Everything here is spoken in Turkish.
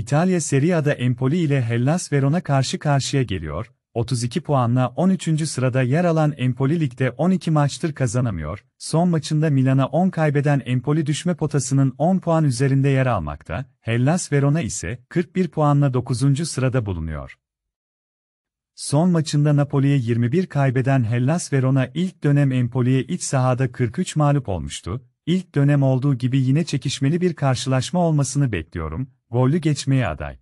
İtalya Serie A'da Empoli ile Hellas Verona karşı karşıya geliyor. 32 puanla 13. sırada yer alan Empoli ligde 12 maçtır kazanamıyor. Son maçında Milan'a 10 kaybeden Empoli düşme potasının 10 puan üzerinde yer almakta. Hellas Verona ise 41 puanla 9. sırada bulunuyor. Son maçında Napoli'ye 21 kaybeden Hellas Verona ilk dönem Empoli'ye iç sahada 43 mağlup olmuştu. İlk dönem olduğu gibi yine çekişmeli bir karşılaşma olmasını bekliyorum. Gollü geçmeye aday.